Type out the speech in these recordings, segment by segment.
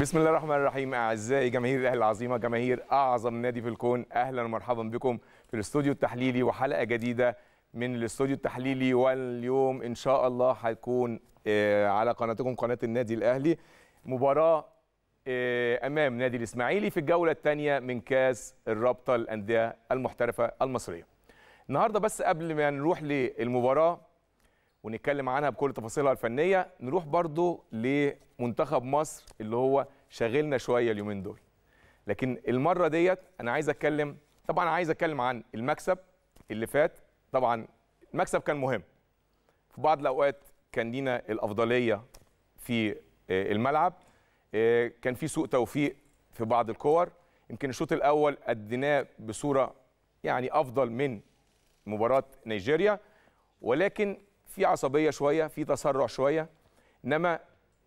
بسم الله الرحمن الرحيم اعزائي جماهير الاهلي العظيمه جماهير اعظم نادي في الكون اهلا ومرحبا بكم في الاستوديو التحليلي وحلقه جديده من الاستوديو التحليلي واليوم ان شاء الله هيكون آه، على قناتكم قناه النادي الاهلي مباراه آه، امام نادي الاسماعيلي في الجوله الثانيه من كاس الرابطه الانديه المحترفه المصريه النهارده بس قبل ما نروح للمباراه ونتكلم عنها بكل تفاصيلها الفنيه نروح برضو لمنتخب مصر اللي هو شاغلنا شويه اليومين دول لكن المره ديت انا عايز اتكلم طبعا عايز اتكلم عن المكسب اللي فات طبعا المكسب كان مهم في بعض الاوقات كان لينا الافضليه في آه، الملعب آه، كان في سوء توفيق في بعض الكور يمكن الشوط الاول اديناه بصوره يعني افضل من مباراه نيجيريا ولكن في عصبيه شويه في تسرع شويه انما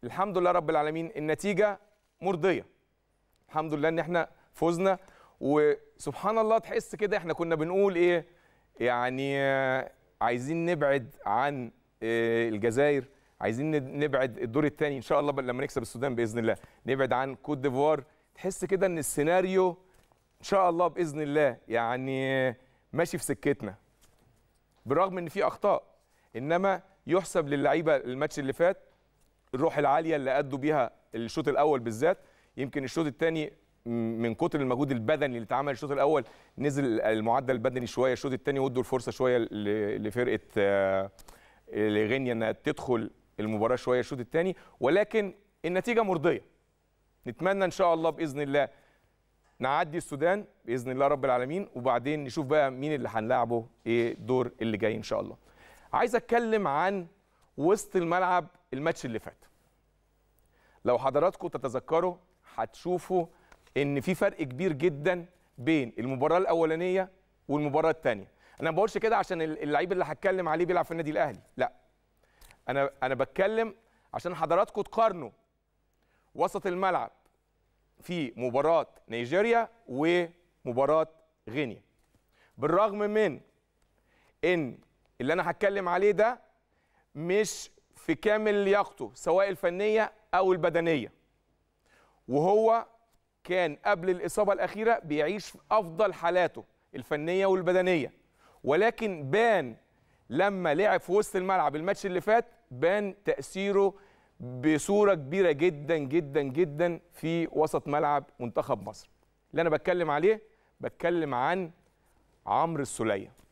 الحمد لله رب العالمين النتيجه مرضيه الحمد لله ان احنا فزنا وسبحان الله تحس كده احنا كنا بنقول ايه يعني عايزين نبعد عن آه، الجزائر عايزين نبعد الدور الثاني ان شاء الله لما نكسب السودان باذن الله نبعد عن كوت ديفوار تحس كده ان السيناريو ان شاء الله باذن الله يعني ماشي في سكتنا بالرغم ان في اخطاء انما يحسب للعيبه الماتش اللي فات الروح العاليه اللي ادوا بيها الشوط الاول بالذات يمكن الشوط الثاني من كتر المجهود البدني اللي اتعمل الشوط الاول نزل المعدل البدني شويه الشوط الثاني ودوا الفرصه شويه لفرقه آه، لغينيا انها تدخل المباراه شويه الشوط الثاني ولكن النتيجه مرضيه نتمنى ان شاء الله باذن الله نعدي السودان باذن الله رب العالمين وبعدين نشوف بقى مين اللي هنلاعبه ايه الدور اللي جاي ان شاء الله عايز اتكلم عن وسط الملعب الماتش اللي فات لو حضراتكم تتذكروا هتشوفوا ان في فرق كبير جدا بين المباراه الاولانيه والمباراه الثانيه انا ما بقولش كده عشان اللعيب اللي هتكلم عليه بيلعب في النادي الاهلي لا انا انا بتكلم عشان حضراتكم تقارنوا وسط الملعب في مباراه نيجيريا ومباراه غينيا بالرغم من ان اللي انا هتكلم عليه ده مش في كامل لياقته سواء الفنيه او البدنيه وهو كان قبل الاصابه الاخيره بيعيش في افضل حالاته الفنيه والبدنيه ولكن بان لما لعب في وسط الملعب الماتش اللي فات بان تاثيره بصوره كبيره جدا جدا جدا في وسط ملعب منتخب مصر اللي انا بتكلم عليه بتكلم عن عمرو السليه